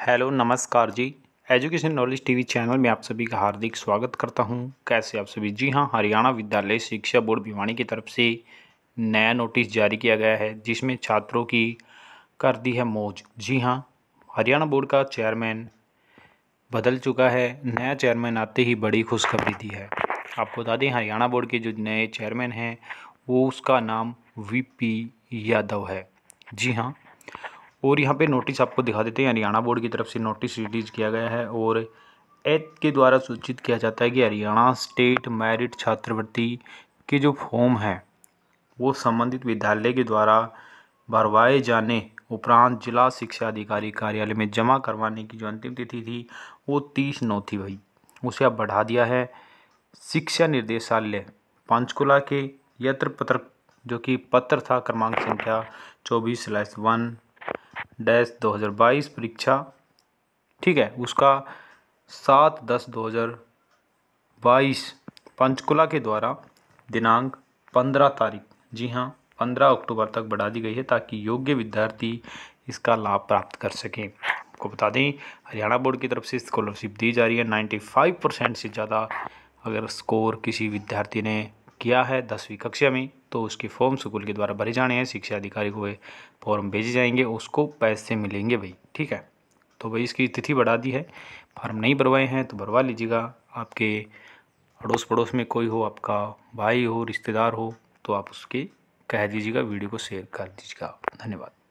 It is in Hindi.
हेलो नमस्कार जी एजुकेशन नॉलेज टीवी चैनल में आप सभी का हार्दिक स्वागत करता हूं कैसे आप सभी जी हां हरियाणा विद्यालय शिक्षा बोर्ड भिवानी की तरफ से नया नोटिस जारी किया गया है जिसमें छात्रों की कर दी है मौज जी हां हरियाणा बोर्ड का चेयरमैन बदल चुका है नया चेयरमैन आते ही बड़ी खुशखबरी दी है आपको बता दें हरियाणा बोर्ड के जो नए चेयरमैन हैं वो उसका नाम वी पी यादव है जी हाँ और यहाँ पे नोटिस आपको दिखा देते हैं हरियाणा बोर्ड की तरफ से नोटिस रिलीज किया गया है और एक्ट के द्वारा सूचित किया जाता है कि हरियाणा स्टेट मैरिट छात्रवृत्ति के जो फॉर्म हैं वो संबंधित विद्यालय के द्वारा भरवाए जाने उपरांत जिला शिक्षा अधिकारी कार्यालय में जमा करवाने की जो अंतिम तिथि थी वो तीस नौ थी भाई उसे अब बढ़ा दिया है शिक्षा निर्देशालय पंचकुला के यत्र पत्र जो कि पत्र था क्रमांक संख्या चौबीस स्लैस वन डैश बाईस परीक्षा ठीक है उसका सात दस दो हज़ार बाईस पंचकुला के द्वारा दिनांक पंद्रह तारीख जी हाँ पंद्रह अक्टूबर तक बढ़ा दी गई है ताकि योग्य विद्यार्थी इसका लाभ प्राप्त कर सकें आपको बता दें हरियाणा बोर्ड की तरफ से स्कॉलरशिप दी जा रही है नाइन्टी फाइव परसेंट से ज़्यादा अगर स्कोर किसी विद्यार्थी ने किया है दसवीं कक्षा में तो उसके फॉर्म स्कूल के द्वारा भरे जाने हैं शिक्षा अधिकारी को फॉर्म भेजे जाएंगे उसको पैसे मिलेंगे भाई ठीक है तो भाई इसकी तिथि बढ़ा दी है फॉर्म नहीं भरवाए हैं तो भरवा लीजिएगा आपके अड़ोस पड़ोस में कोई हो आपका भाई हो रिश्तेदार हो तो आप उसके कह दीजिएगा वीडियो को शेयर कर दीजिएगा धन्यवाद